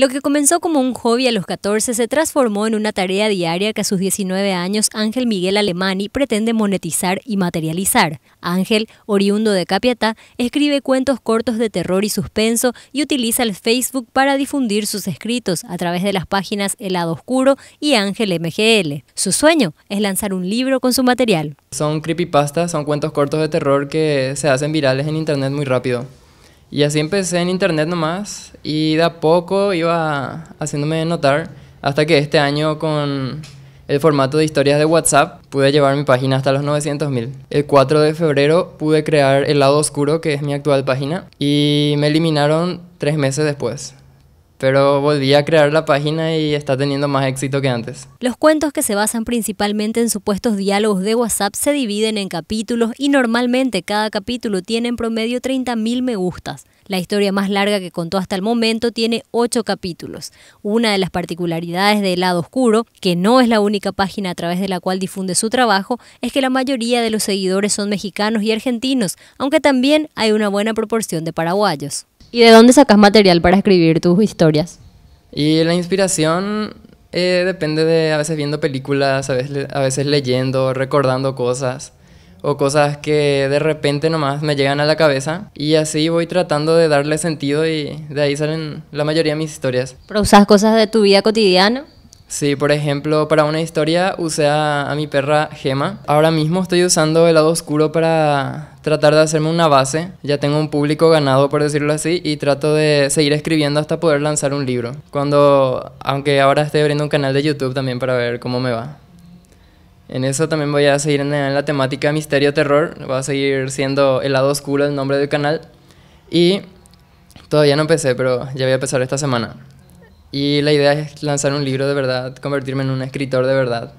Lo que comenzó como un hobby a los 14 se transformó en una tarea diaria que a sus 19 años Ángel Miguel Alemani pretende monetizar y materializar. Ángel, oriundo de Capiatá, escribe cuentos cortos de terror y suspenso y utiliza el Facebook para difundir sus escritos a través de las páginas El Lado Oscuro y Ángel MGL. Su sueño es lanzar un libro con su material. Son creepypastas, son cuentos cortos de terror que se hacen virales en internet muy rápido. Y así empecé en internet nomás y de a poco iba haciéndome notar hasta que este año con el formato de historias de WhatsApp pude llevar mi página hasta los 900.000. El 4 de febrero pude crear El lado oscuro, que es mi actual página, y me eliminaron tres meses después pero volví a crear la página y está teniendo más éxito que antes. Los cuentos que se basan principalmente en supuestos diálogos de WhatsApp se dividen en capítulos y normalmente cada capítulo tiene en promedio 30.000 me gustas. La historia más larga que contó hasta el momento tiene 8 capítulos. Una de las particularidades de El lado Oscuro, que no es la única página a través de la cual difunde su trabajo, es que la mayoría de los seguidores son mexicanos y argentinos, aunque también hay una buena proporción de paraguayos. ¿Y de dónde sacas material para escribir tus historias? Y la inspiración eh, depende de a veces viendo películas, a veces, a veces leyendo, recordando cosas o cosas que de repente nomás me llegan a la cabeza y así voy tratando de darle sentido y de ahí salen la mayoría de mis historias. ¿Pero usas cosas de tu vida cotidiana? Sí, por ejemplo, para una historia usé a, mi perra Gema. Ahora mismo estoy usando el lado oscuro para tratar de hacerme una base. Ya tengo un público ganado, por decirlo así, y trato de seguir escribiendo hasta poder lanzar un libro. Cuando, aunque ahora estoy abriendo un canal de YouTube también para ver cómo me va. En eso también voy a seguir en la, temática misterio-terror. Va a seguir siendo el lado oscuro el nombre del canal. Y todavía no empecé, pero ya voy a empezar esta semana. Y la idea es lanzar un libro de verdad, convertirme en un escritor de verdad.